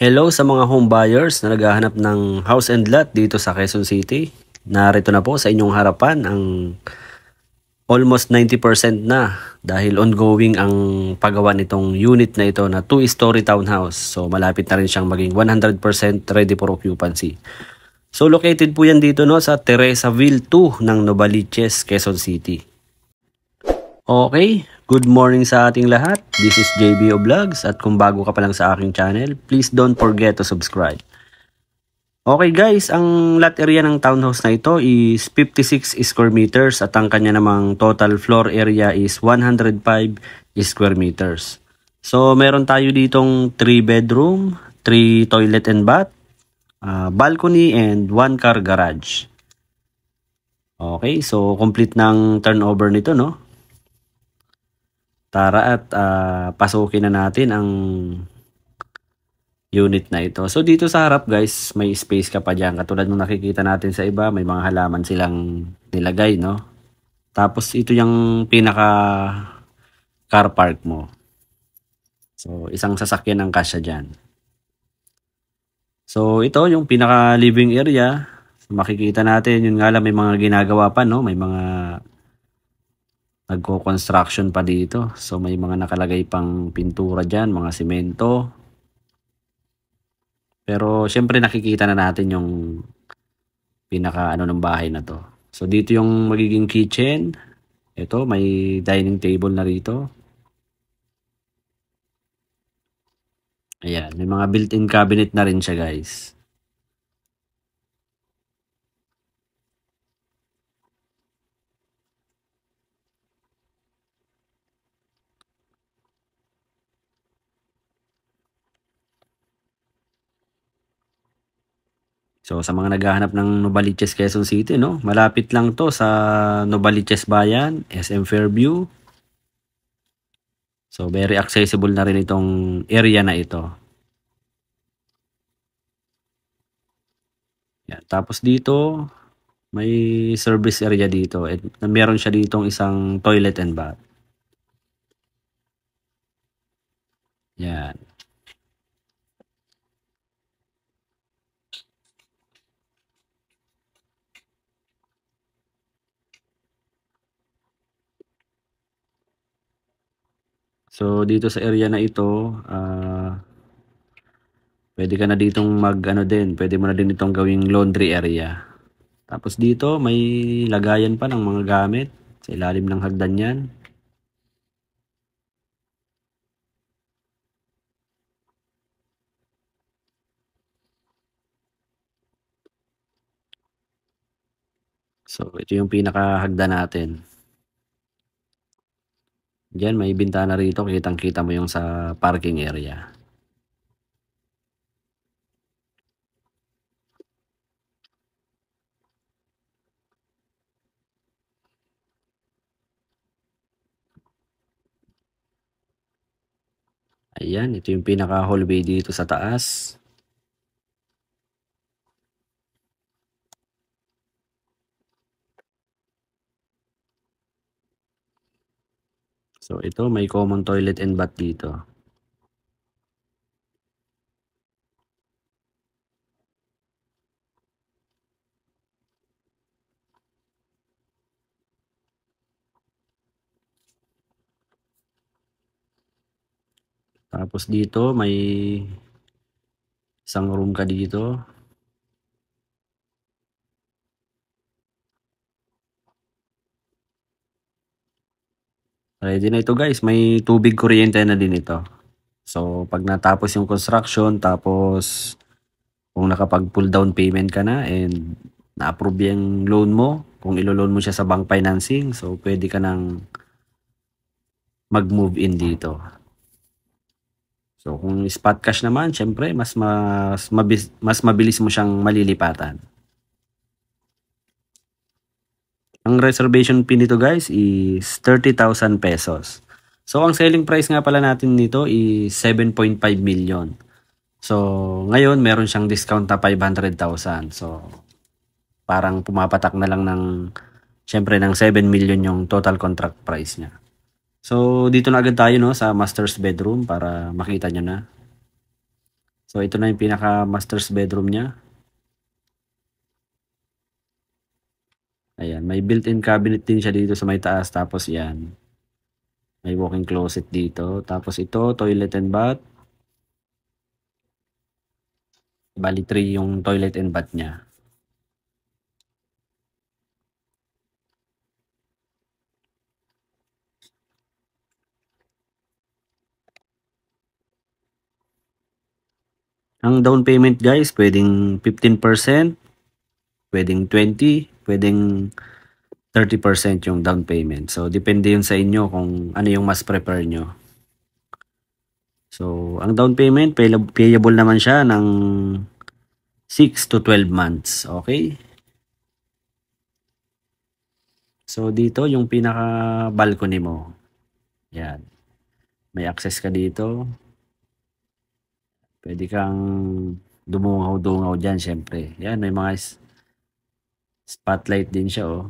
Hello sa mga home buyers na naghahanap ng house and lot dito sa Quezon City. Narito na po sa inyong harapan ang almost 90% na dahil ongoing ang paggawa nitong unit na ito na two story townhouse. So malapit na rin siyang maging 100% ready for occupancy. So located po yan dito no sa Teresaville 2 ng Novaliches, Quezon City. Okay, good morning sa ating lahat. This is JBO Vlogs at kung bago ka pa lang sa aking channel, please don't forget to subscribe. Okay guys, ang lot area ng townhouse na ito is 56 square meters at ang kanya namang total floor area is 105 square meters. So meron tayo ditong 3 bedroom, 3 toilet and bath, uh, balcony and 1 car garage. Okay, so complete ng turnover nito no. Tara at uh, pasukin na natin ang unit na ito. So dito sa harap guys, may space ka pa dyan. Katulad ng nakikita natin sa iba, may mga halaman silang nilagay, no? Tapos ito yung pinaka car park mo. So isang sasakyan ang kasya dyan. So ito yung pinaka living area. makikita natin, yun nga lang may mga ginagawa pa, no? May mga nagko-construction pa dito. So may mga nakalagay pang pintura dyan, mga simento. Pero syempre nakikita na natin yung pinaka ano ng bahay na to. So dito yung magiging kitchen. Ito may dining table na rito. Ayan, may mga built-in cabinet na rin siya guys. So sa mga naghahanap ng Novaliches Quezon City, no? Malapit lang 'to sa Novaliches Bayan, SM Fairview. So very accessible na rin itong area na ito. Yeah, Tapos dito, may service area dito. At meron siya dito isang toilet and bath. Yan. So dito sa area na ito, uh, pwede ka na ditong mag ano din, pwede mo na din itong gawing laundry area. Tapos dito may lagayan pa ng mga gamit sa ilalim ng hagdan yan. So ito yung pinakahagdan natin. Diyan may bintana rito, kitang-kita mo yung sa parking area. Ayan, ito yung pinaka hallway dito sa taas. So ito may common toilet and bath dito. Tapos dito may isang room ka dito. Ready na ito guys. May tubig kuryente na din ito. So pag natapos yung construction, tapos kung nakapag pull down payment ka na and na-approve yung loan mo, kung ilo-loan mo siya sa bank financing, so pwede ka nang mag-move in dito. So kung spot cash naman, syempre mas mas, mabis, mas mabilis mo siyang malilipatan. Ang reservation fee nito guys is 30,000 pesos. So ang selling price nga pala natin nito is 7.5 million. So ngayon meron siyang discount na 500,000. So parang pumapatak na lang ng syempre ng 7 million yung total contract price niya. So dito na agad tayo no sa master's bedroom para makita niyo na. So ito na yung pinaka master's bedroom niya. Ayan, may built-in cabinet din siya dito sa may taas. Tapos yan. May walk-in closet dito. Tapos ito, toilet and bath. Bali 3 yung toilet and bath niya. Ang down payment guys, pwedeng 15%, pwedeng 20, pwedeng 30% yung down payment. So, depende yun sa inyo kung ano yung mas prefer nyo. So, ang down payment, payable naman siya ng 6 to 12 months. Okay? So, dito yung pinaka-balcony mo. Yan. May access ka dito. Pwede kang dumungaw-dungaw dyan, syempre. Yan, may mga Spotlight din siya oh.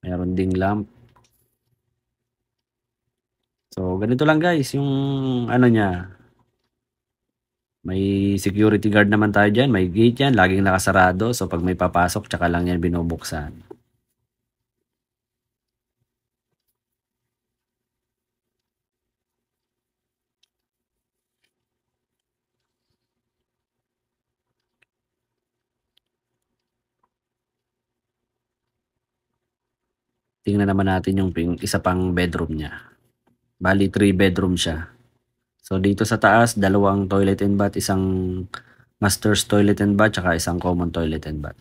Meron ding lamp. So, ganito lang guys, yung ano niya. May security guard naman tayo dyan, may gate yan, laging nakasarado. So, pag may papasok, tsaka lang yan binubuksan. Tingnan naman natin yung ping, isa pang bedroom niya. Bali, 3 bedroom siya. So, dito sa taas, dalawang toilet and bath, isang master's toilet and bath, tsaka isang common toilet and bath.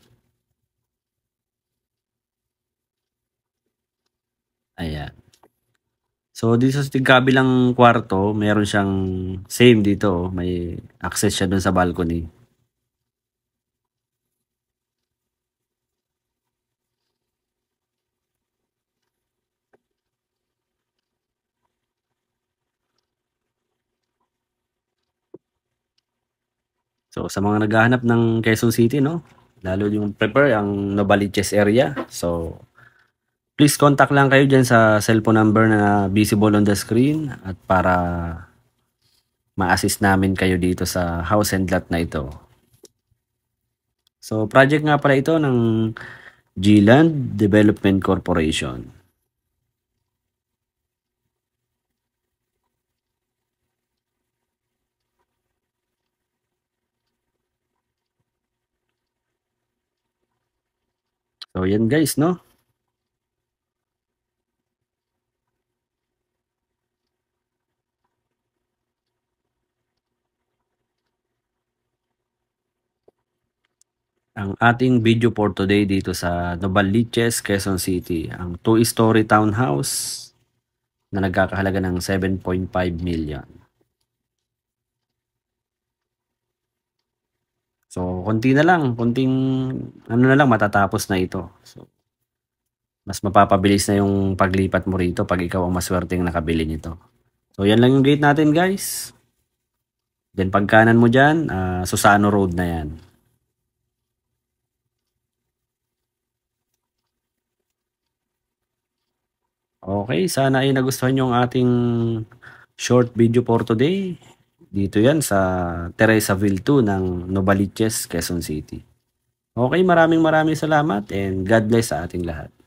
Ayan. So, dito sa kabilang kwarto, meron siyang same dito. Oh. May access siya dun sa balcony. So sa mga naghahanap ng Quezon City, no? Lalo yung prepare ang Novaliches area. So please contact lang kayo dyan sa cellphone number na visible on the screen at para ma-assist namin kayo dito sa house and lot na ito. So project nga pala ito ng Gland Development Corporation. So, yan guys, no? ang ating video for today dito sa Novaliches, Quezon City. Ang two-story townhouse na nagkakahalaga ng 7.5 million. So, konti na lang, konting ano na lang matatapos na ito. So, mas mapapabilis na yung paglipat mo rito pag ikaw ang maswerteng nakabili nito. So, yan lang yung gate natin guys. Then, pagkanan mo dyan, uh, Susano Road na yan. Okay, sana ay nagustuhan yung ating short video for today. Dito yan sa Teresaville 2 ng Novaliches, Quezon City. Okay, maraming maraming salamat and God bless sa ating lahat.